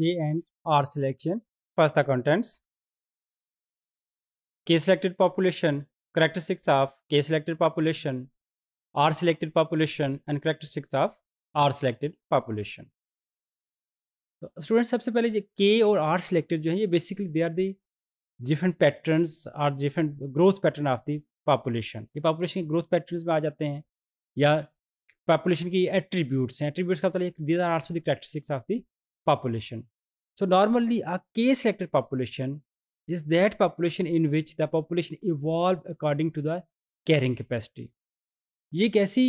A and R selection. First, the contents. K-selected population, characteristics of K-selected population, R-selected population and characteristics of R-selected population. तो student सबसे पहले ये के और are selected जो है ये basically they are the different patterns are different growth pattern of the population ये पॉपुलेशन के ग्रोथ पैटर्न्स में आ जाते हैं या पॉपुलेशन की एट्रीब्यूट्स हैं एट्रीब्यूट्स का मतलब these are also the characteristics of the population. So normally a K-selected population is that population in which the population evolved according to the carrying capacity ये एक ऐसी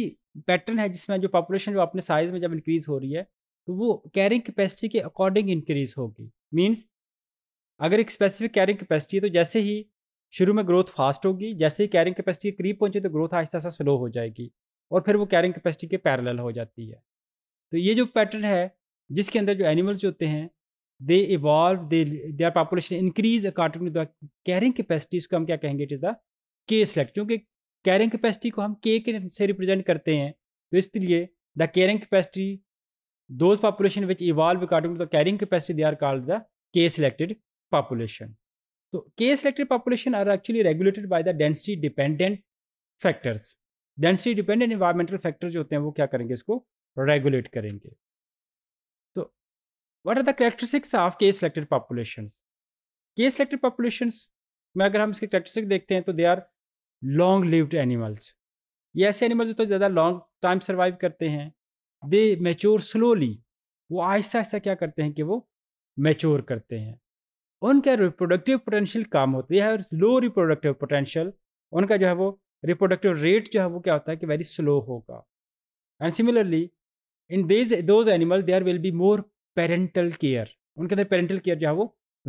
पैटर्न है जिसमें जो पॉपुलेशन जो अपने साइज में जब इंक्रीज हो रही है तो वो कैरिंग कैपेसिटी के अकॉर्डिंग इंक्रीज होगी मीन्स अगर एक स्पेसिफिक कैरिंग कैपेसिटी है तो जैसे ही शुरू में ग्रोथ फास्ट होगी जैसे ही कैरिंग कैपेसिटी के करीब पहुंचे तो ग्रोथ आहिस्ता आहिस्ता स्लो हो जाएगी और फिर वो कैरिंग कैपेसिटी के पैरेलल हो जाती है तो ये जो पैटर्न है जिसके अंदर जो एनिमल्स जो होते हैं they evolve they their population increase according to the carrying capacity इसको हम क्या कहेंगे it is the K select क्योंकि कैरिंग कैपेसिटी को हम के के से रिप्रेजेंट करते हैं तो इसलिए the carrying capacity those population which evolve according to the carrying capacity they are called the K selected population तो K selected population are actually regulated by the density dependent factors density dependent environmental factor जो होते हैं वो क्या करेंगे इसको regulate करेंगे what are the characteristics of K selected population K selected population में अगर हम इसके characteristics देखते हैं तो they are long lived animals ये ऐसे एनिमल्स जो तो ज़्यादा लॉन्ग टाइम सर्वाइव करते हैं दे मेच्योर स्लोली वो आहिस्ता आहिस्ता क्या करते हैं कि वो मेच्योर करते हैं उनका रिप्रोडक्टिव पोटेंशियल कम होता है लो रिप्रोडक्टिव पोटेंशियल उनका जो है वो रिप्रोडक्टिव रेट जो है वो क्या होता है कि वेरी स्लो होगा and similarly in these those animal there will be more parental care उनके अंदर पेरेंटल केयर जो है वो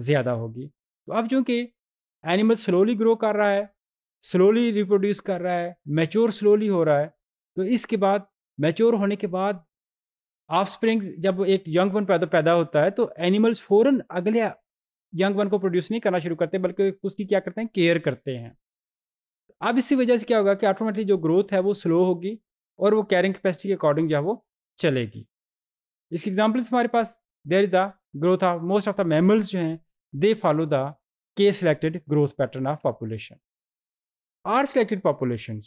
ज़्यादा होगी तो अब चूँकि एनिमल स्लोली ग्रो कर रहा है स्लोली रिप्रोड्यूस कर रहा है मैच्योर स्लोली हो रहा है तो इसके बाद मैच्योर होने के बाद ऑफ स्प्रिंग जब एक यंग वन पैदा पैदा होता है तो एनिमल्स फ़ौरन अगले यंग वन को प्रोड्यूस नहीं करना शुरू करते बल्कि उसकी क्या करते हैं केयर करते हैं अब इसी वजह से क्या होगा कि ऑटोमेटिकली जो ग्रोथ है वो स्लो होगी और वो कैरिंग कैपेसिटी के अकॉर्डिंग जो है वो चलेगी इसकी एग्जाम्पल्स हमारे पास there is the growth of most of the mammals जो हैं they follow the K selected growth pattern of population R selected population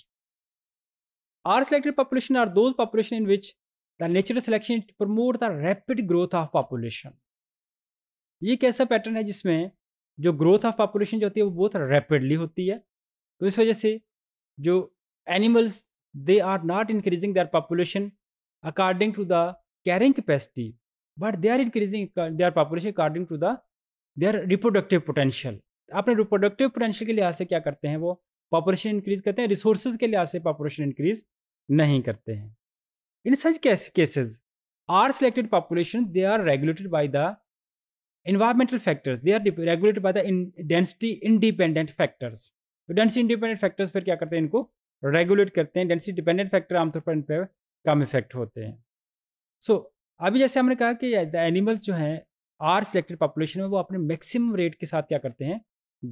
R selected population are those population in which the natural selection promote the rapid growth of population ये एक ऐसा pattern है जिसमें जो growth of population जो होती है वो बहुत रैपिडली होती है तो इस वजह से जो animals they are not increasing their population according to the but they are they are increasing their population according to the their reproductive potential. अपने रिप्रोडक्टिव पोटेंशियल के लिहाज से क्या करते हैं वो पॉपुलेशन इंक्रीज करते हैं रिसोर्स के लिहाज से पॉपुलेशन इंक्रीज नहीं करते हैं in such cases R selected population they are regulated by the environmental factors they are regulated by the density independent factors तो डेंसिटी इंडिपेंडेंट फैक्टर्स फिर क्या करते हैं इनको रेगुलेट करते हैं डेंसिटी डिपेंडेंट फैक्टर आमतौर पर इन पर कम इफेक्ट होते हैं सो so, अभी जैसे हमने कहा कि द एनिमल्स जो हैं आर सिलेक्टेड पॉपुलेशन में वो अपने मैक्सिमम रेट के साथ क्या करते हैं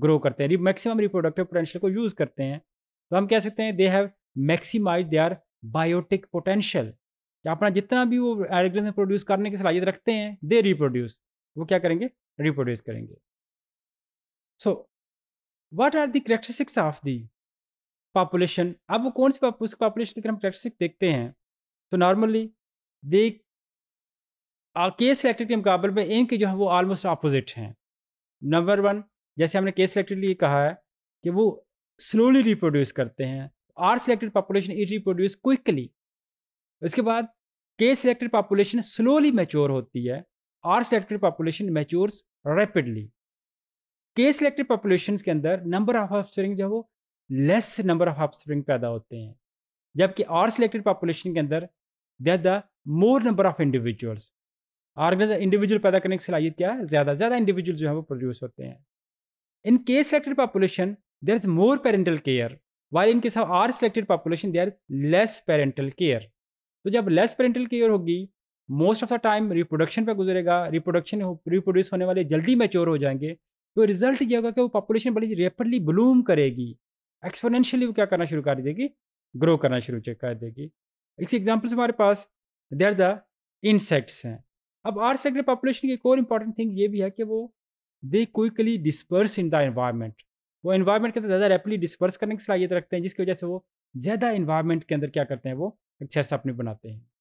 ग्रो करते हैं मैक्सिमम रिप्रोडक्टिव पोटेंशियल को यूज़ करते हैं तो हम कह सकते हैं they have maximize they are biotic potential अपना जितना भी वो एग्रीकल्चर प्रोड्यूस करने की सलाहियत रखते हैं दे रिप्रोड्यूस वो क्या करेंगे रिप्रोड्यूस करेंगे so what are the characteristics of the population अब वो कौन सी पॉपुलेशन के हम करेक्टरिस्टिक देखते हैं तो नॉर्मली दे के सेलेक्टेड के मुकाबले में इनके जो है वो ऑलमोस्ट अपोजिट हैं नंबर वन जैसे हमने केस सेलेक्टेड लिए कहा है कि वो स्लोली रिप्रोड्यूस करते हैं R selected population is reproduce quickly उसके बाद K selected population slowly mature होती है R selected population mature rapidly K selected population के अंदर नंबर ऑफ ऑफस्प्रिंग जो है वो लेस नंबर ऑफ स्प्रिंग पैदा होते हैं जबकि आर सिलेक्टेड पॉपुलेशन के अंदर they are the more number of individuals organism individual पैदा करने की सलाहियत क्या है ज़्यादा ज़्यादा इंडिविजुअल जो है वो प्रोड्यूस होते हैं in case selected population there is more parental care while in case of R selected population there is less parental care तो जब लेस पेरेंटल केयर होगी most of the time reproduction पर गुजरेगा रिप्रोडक्शन रिप्रोड्यूस होने वाले जल्दी mature हो जाएंगे तो रिजल्ट ये होगा कि वो पॉपुलेशन बड़ी रेपिडली ब्लूम करेगी एक्सपोनेंशियली वो क्या करना शुरू कर देगी ग्रो करना शुरू कर देगी इसी एग्जाम्पल्स हमारे पास दे आर द इंसेक्ट्स हैं अब आर सेक्टर पॉपुलेशन की एक और इंपॉर्टेंट थिंग ये भी है कि वो they quickly disperse in the environment वो एन्वायरमेंट के अंदर ज़्यादा रेपली डिस्पर्स करने की सलाहियत रखते हैं जिसकी वजह से वो ज़्यादा इन्वायरमेंट के अंदर क्या करते हैं वो एक्सेस अपने बनाते हैं